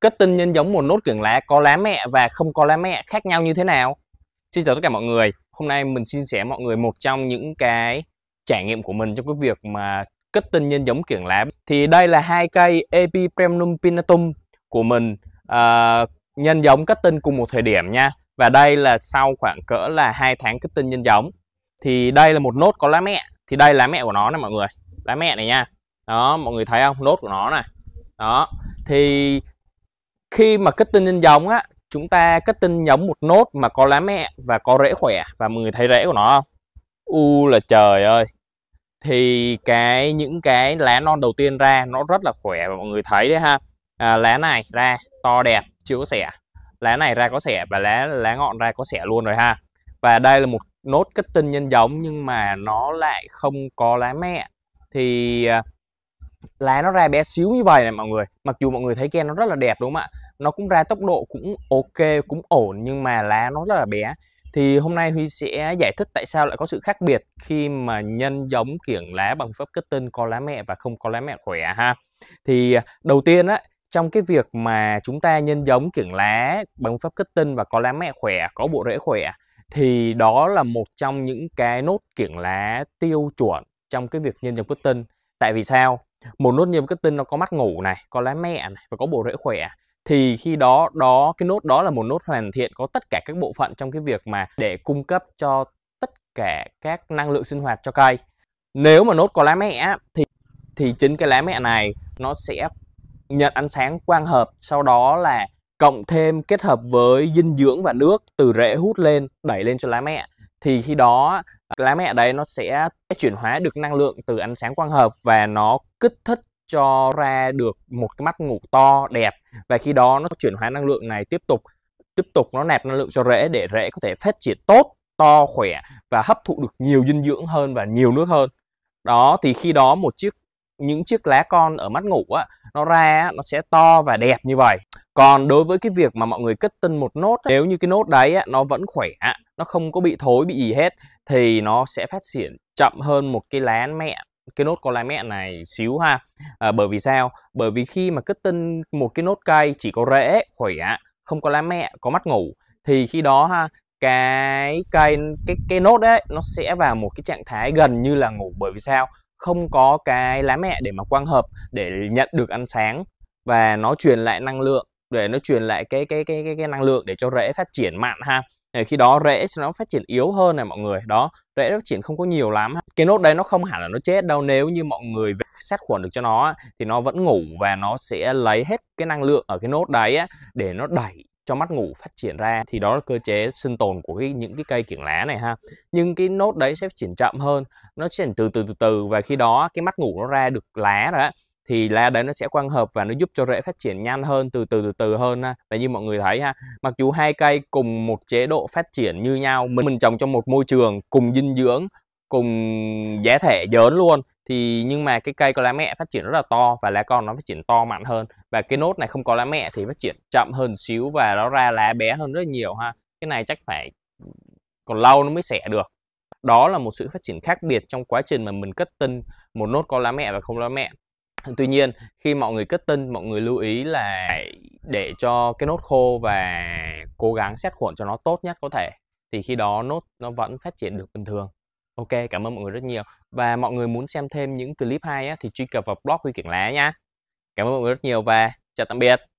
kết tinh nhân giống một nốt kiểng lá có lá mẹ và không có lá mẹ khác nhau như thế nào xin chào tất cả mọi người hôm nay mình xin sẻ mọi người một trong những cái trải nghiệm của mình trong cái việc mà kết tinh nhân giống kiểng lá thì đây là hai cây Epipremnum pinnatum của mình uh, nhân giống kết tinh cùng một thời điểm nha và đây là sau khoảng cỡ là hai tháng kết tinh nhân giống thì đây là một nốt có lá mẹ thì đây lá mẹ của nó này mọi người lá mẹ này nha đó mọi người thấy không nốt của nó này đó thì khi mà kết tinh nhân giống á chúng ta kết tinh giống một nốt mà có lá mẹ và có rễ khỏe và mọi người thấy rễ của nó không u là trời ơi thì cái những cái lá non đầu tiên ra nó rất là khỏe và mọi người thấy đấy ha à, lá này ra to đẹp chưa có xẻ, lá này ra có xẻ và lá lá ngọn ra có xẻ luôn rồi ha và đây là một nốt kết tinh nhân giống nhưng mà nó lại không có lá mẹ thì à, lá nó ra bé xíu như vậy này mọi người mặc dù mọi người thấy ken nó rất là đẹp đúng không ạ nó cũng ra tốc độ cũng ok cũng ổn nhưng mà lá nó rất là bé thì hôm nay Huy sẽ giải thích tại sao lại có sự khác biệt khi mà nhân giống kiểng lá bằng pháp kết tinh có lá mẹ và không có lá mẹ khỏe ha. Thì đầu tiên á, trong cái việc mà chúng ta nhân giống kiểng lá bằng pháp kết tinh và có lá mẹ khỏe, có bộ rễ khỏe thì đó là một trong những cái nốt kiểng lá tiêu chuẩn trong cái việc nhân giống kết tinh. Tại vì sao? một nốt nhiêm cất tinh nó có mắt ngủ này có lá mẹ này và có bộ rễ khỏe thì khi đó đó cái nốt đó là một nốt hoàn thiện có tất cả các bộ phận trong cái việc mà để cung cấp cho tất cả các năng lượng sinh hoạt cho cây nếu mà nốt có lá mẹ thì thì chính cái lá mẹ này nó sẽ nhận ánh sáng quang hợp sau đó là cộng thêm kết hợp với dinh dưỡng và nước từ rễ hút lên đẩy lên cho lá mẹ thì khi đó lá mẹ đấy nó sẽ chuyển hóa được năng lượng từ ánh sáng quang hợp và nó kích thích cho ra được một cái mắt ngủ to đẹp và khi đó nó chuyển hóa năng lượng này tiếp tục tiếp tục nó nạp năng lượng cho rễ để rễ có thể phát triển tốt to khỏe và hấp thụ được nhiều dinh dưỡng hơn và nhiều nước hơn đó thì khi đó một chiếc những chiếc lá con ở mắt ngủ á nó ra nó sẽ to và đẹp như vậy còn đối với cái việc mà mọi người kết tinh một nốt nếu như cái nốt đấy á, nó vẫn khỏe nó không có bị thối bị gì hết thì nó sẽ phát triển chậm hơn một cái lá mẹ cái nốt có lá mẹ này xíu ha à, bởi vì sao bởi vì khi mà cất tinh một cái nốt cây chỉ có rễ khỏe không có lá mẹ có mắt ngủ thì khi đó ha cái cây cái cái nốt đấy nó sẽ vào một cái trạng thái gần như là ngủ bởi vì sao không có cái lá mẹ để mà quang hợp để nhận được ánh sáng và nó truyền lại năng lượng để nó truyền lại cái cái cái cái, cái năng lượng để cho rễ phát triển mạnh ha để khi đó rễ cho nó phát triển yếu hơn này mọi người đó rễ phát triển không có nhiều lắm cái nốt đấy nó không hẳn là nó chết đâu nếu như mọi người sát khuẩn được cho nó thì nó vẫn ngủ và nó sẽ lấy hết cái năng lượng ở cái nốt đấy để nó đẩy cho mắt ngủ phát triển ra thì đó là cơ chế sinh tồn của cái, những cái cây kiểng lá này ha nhưng cái nốt đấy sẽ phát triển chậm hơn nó sẽ từ từ từ từ và khi đó cái mắt ngủ nó ra được lá rồi thì lá đấy nó sẽ quang hợp và nó giúp cho rễ phát triển nhanh hơn từ từ từ từ hơn ha. và như mọi người thấy ha mặc dù hai cây cùng một chế độ phát triển như nhau mình mình trồng trong một môi trường cùng dinh dưỡng cùng giá thể lớn luôn thì nhưng mà cái cây có lá mẹ phát triển rất là to và lá con nó phát triển to mạnh hơn và cái nốt này không có lá mẹ thì phát triển chậm hơn xíu và nó ra lá bé hơn rất nhiều ha cái này chắc phải còn lâu nó mới xẻ được đó là một sự phát triển khác biệt trong quá trình mà mình cất tinh một nốt có lá mẹ và không lá mẹ Tuy nhiên khi mọi người cất tinh mọi người lưu ý là để cho cái nốt khô và cố gắng sát khuẩn cho nó tốt nhất có thể thì khi đó nốt nó vẫn phát triển được bình thường. Ok, cảm ơn mọi người rất nhiều. Và mọi người muốn xem thêm những clip hay á, thì truy cập vào blog Huy Kiển Lá nhá. Cảm ơn mọi người rất nhiều và chào tạm biệt.